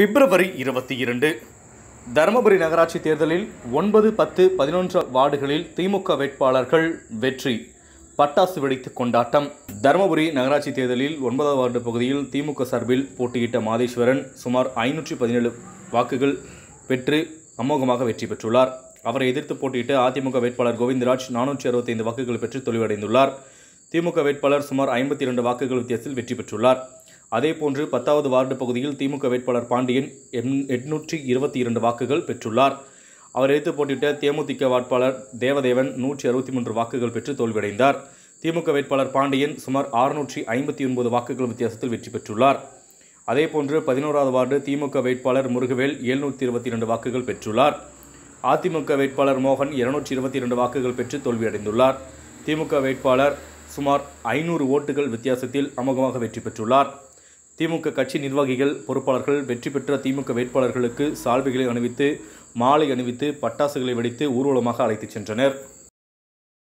பிப்ரவரி இருபத்தி இரண்டு தருமபுரி நகராட்சி தேர்தலில் ஒன்பது பத்து பதினொன்று வார்டுகளில் திமுக வேட்பாளர்கள் வெற்றி பட்டாசு வெடித்து கொண்டாட்டம் தருமபுரி நகராட்சி தேர்தலில் ஒன்பதாவது வார்டு பகுதியில் திமுக சார்பில் போட்டியிட்ட மாதேஸ்வரன் சுமார் ஐநூற்றி பதினேழு வாக்குகள் பெற்று அமோகமாக வெற்றி பெற்றுள்ளார் அவரை எதிர்த்து போட்டியிட்ட அதிமுக வேட்பாளர் கோவிந்தராஜ் நானூற்றி அறுபத்தைந்து வாக்குகள் பெற்று தொழிலடைந்துள்ளார் திமுக வேட்பாளர் சுமார் ஐம்பத்தி இரண்டு வாக்குகள் வித்தியாசத்தில் வெற்றி பெற்றுள்ளார் அதேபோன்று பத்தாவது வார்டு பகுதியில் திமுக வேட்பாளர் பாண்டியன் எண் எட்நூற்றி இருபத்தி இரண்டு வாக்குகள் பெற்றுள்ளார் அவர் எதிர்த்து போட்டியிட்ட தேமுதிக வேட்பாளர் தேவதேவன் நூற்றி அறுபத்தி மூன்று வாக்குகள் பெற்று தோல்வியடைந்தார் திமுக வேட்பாளர் பாண்டியன் சுமார் அறுநூற்றி ஐம்பத்தி ஒன்பது வாக்குகள் வித்தியாசத்தில் வெற்றி பெற்றுள்ளார் அதேபோன்று பதினோராவது வார்டு திமுக வேட்பாளர் முருகவேல் எழுநூற்றி இருபத்தி இரண்டு வாக்குகள் பெற்றுள்ளார் அதிமுக வேட்பாளர் மோகன் இருநூற்றி இருபத்தி இரண்டு வாக்குகள் பெற்று தோல்வியடைந்துள்ளார் திமுக வேட்பாளர் சுமார் ஐநூறு ஓட்டுகள் வித்தியாசத்தில் அமோகமாக வெற்றி பெற்றுள்ளார் திமுக கட்சி நிர்வாகிகள் பொறுப்பாளர்கள் வெற்றி பெற்ற திமுக வேட்பாளர்களுக்கு சால்விகளை அணிவித்து மாலை அணிவித்து பட்டாசுகளை வெடித்து ஊர்வலமாக அழைத்துச் சென்றனர்